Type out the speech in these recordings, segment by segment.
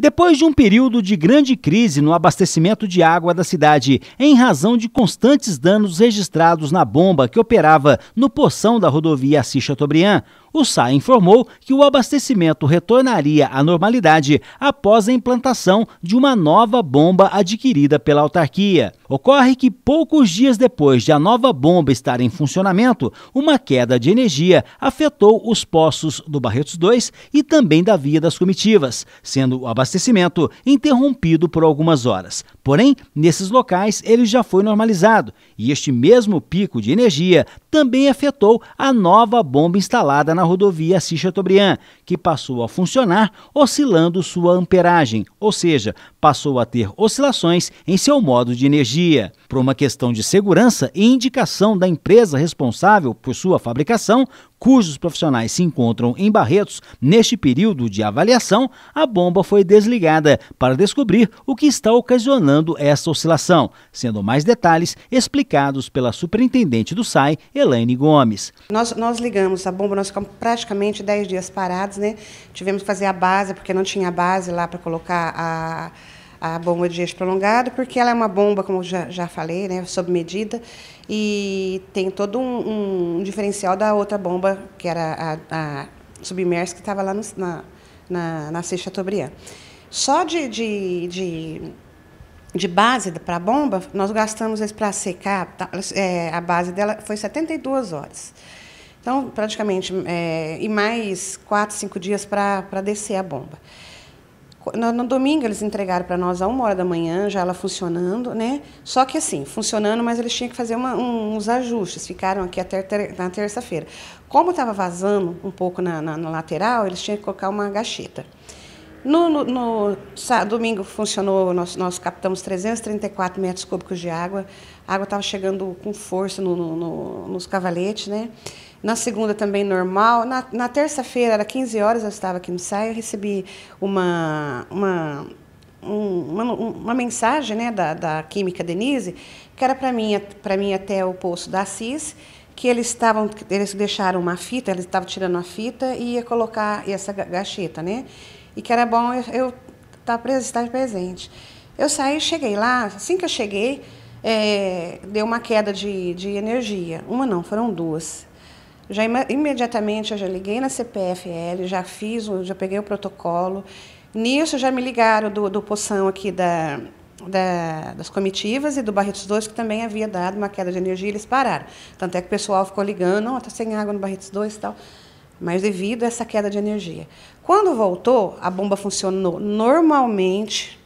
Depois de um período de grande crise no abastecimento de água da cidade, em razão de constantes danos registrados na bomba que operava no poção da rodovia Assis Chateaubriand, o SAI informou que o abastecimento retornaria à normalidade após a implantação de uma nova bomba adquirida pela autarquia. Ocorre que poucos dias depois de a nova bomba estar em funcionamento, uma queda de energia afetou os poços do Barretos 2 e também da Via das Comitivas, sendo o abastecimento interrompido por algumas horas. Porém, nesses locais ele já foi normalizado e este mesmo pico de energia também afetou a nova bomba instalada na rodovia Assis Chateaubriand, que passou a funcionar oscilando sua amperagem, ou seja, passou a ter oscilações em seu modo de energia. Por uma questão de segurança e indicação da empresa responsável por sua fabricação, cujos profissionais se encontram em Barretos, neste período de avaliação, a bomba foi desligada para descobrir o que está ocasionando essa oscilação, sendo mais detalhes explicados pela superintendente do SAI, Elaine Gomes. Nós, nós ligamos a bomba, nós ficamos praticamente 10 dias parados, né? Tivemos que fazer a base, porque não tinha base lá para colocar a a bomba de eixo prolongado, porque ela é uma bomba, como já, já falei, né, sob medida, e tem todo um, um diferencial da outra bomba, que era a, a submersa, que estava lá no, na, na, na Seixa Chateaubriand. Só de, de, de, de base para a bomba, nós gastamos para secar, tá, é, a base dela foi 72 horas. Então, praticamente, é, e mais 4, 5 dias para descer a bomba. No, no domingo eles entregaram para nós a uma hora da manhã, já ela funcionando, né? Só que assim, funcionando, mas eles tinham que fazer uma, um, uns ajustes, ficaram aqui até ter, na terça-feira. Como estava vazando um pouco na, na, na lateral, eles tinham que colocar uma gacheta. No, no, no domingo funcionou, nós, nós captamos 334 metros cúbicos de água. A água estava chegando com força no, no, nos cavaletes, né? Na segunda também normal. Na, na terça-feira, era 15 horas, eu estava aqui no SAI, eu recebi uma, uma, um, uma, uma, mensagem né, da, da química Denise, que era para mim, mim até o poço da Assis, que eles estavam, eles deixaram uma fita, eles estavam tirando a fita e ia colocar essa gacheta, né? e que era bom eu tá estar presente. Eu saí, cheguei lá, assim que eu cheguei, é, deu uma queda de, de energia. Uma não, foram duas. Já im imediatamente eu já liguei na CPFL, já fiz, já peguei o protocolo. Nisso já me ligaram do, do poção aqui da, da, das comitivas e do Barretos 2, que também havia dado uma queda de energia, eles pararam. Tanto é que o pessoal ficou ligando, está oh, sem água no Barretos 2 e tal mas devido a essa queda de energia. Quando voltou, a bomba funcionou normalmente,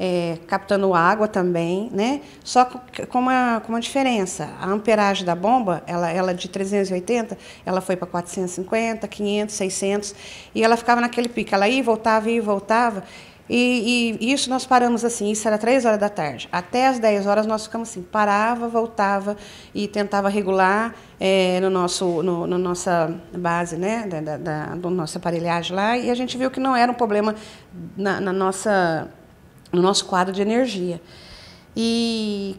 é, captando água também, né? Só com uma, com uma diferença. A amperagem da bomba, ela, ela de 380, ela foi para 450, 500, 600, e ela ficava naquele pico. Ela ia e voltava, ia e voltava, e, e, isso nós paramos assim, isso era três horas da tarde. Até as 10 horas nós ficamos assim, parava, voltava e tentava regular é, no nosso, no, no, nossa base, né, da, da, da, do nosso aparelhagem lá. E a gente viu que não era um problema na, na nossa, no nosso quadro de energia. E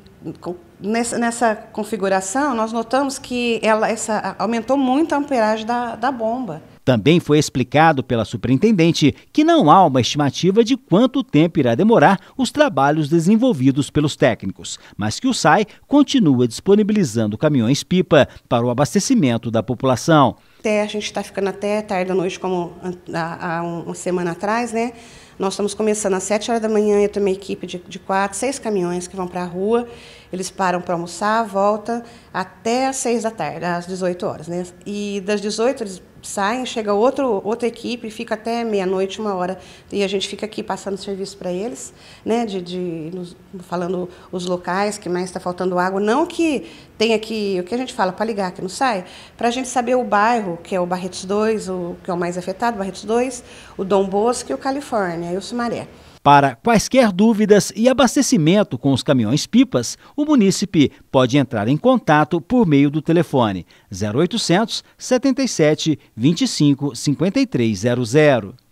nessa, nessa configuração nós notamos que ela essa, aumentou muito a amperagem da, da bomba. Também foi explicado pela superintendente que não há uma estimativa de quanto tempo irá demorar os trabalhos desenvolvidos pelos técnicos, mas que o SAI continua disponibilizando caminhões-pipa para o abastecimento da população. Até a gente está ficando até tarde da noite, como há uma semana atrás, né? Nós estamos começando às 7 horas da manhã, eu tenho uma equipe de, de quatro, seis caminhões que vão para a rua, eles param para almoçar, volta até às 6 da tarde, às 18 horas, né? E das 18 eles saem, chega outro, outra equipe, fica até meia-noite, uma hora, e a gente fica aqui passando serviço para eles, né, de, de nos, falando os locais que mais está faltando água, não que tem aqui, o que a gente fala, para ligar que não sai, para a gente saber o bairro, que é o Barretos 2, o que é o mais afetado, Barretos 2, o Dom Bosco e o Califórnia, e o Sumaré. Para quaisquer dúvidas e abastecimento com os caminhões-pipas, o munícipe pode entrar em contato por meio do telefone 0800 77 25 5300.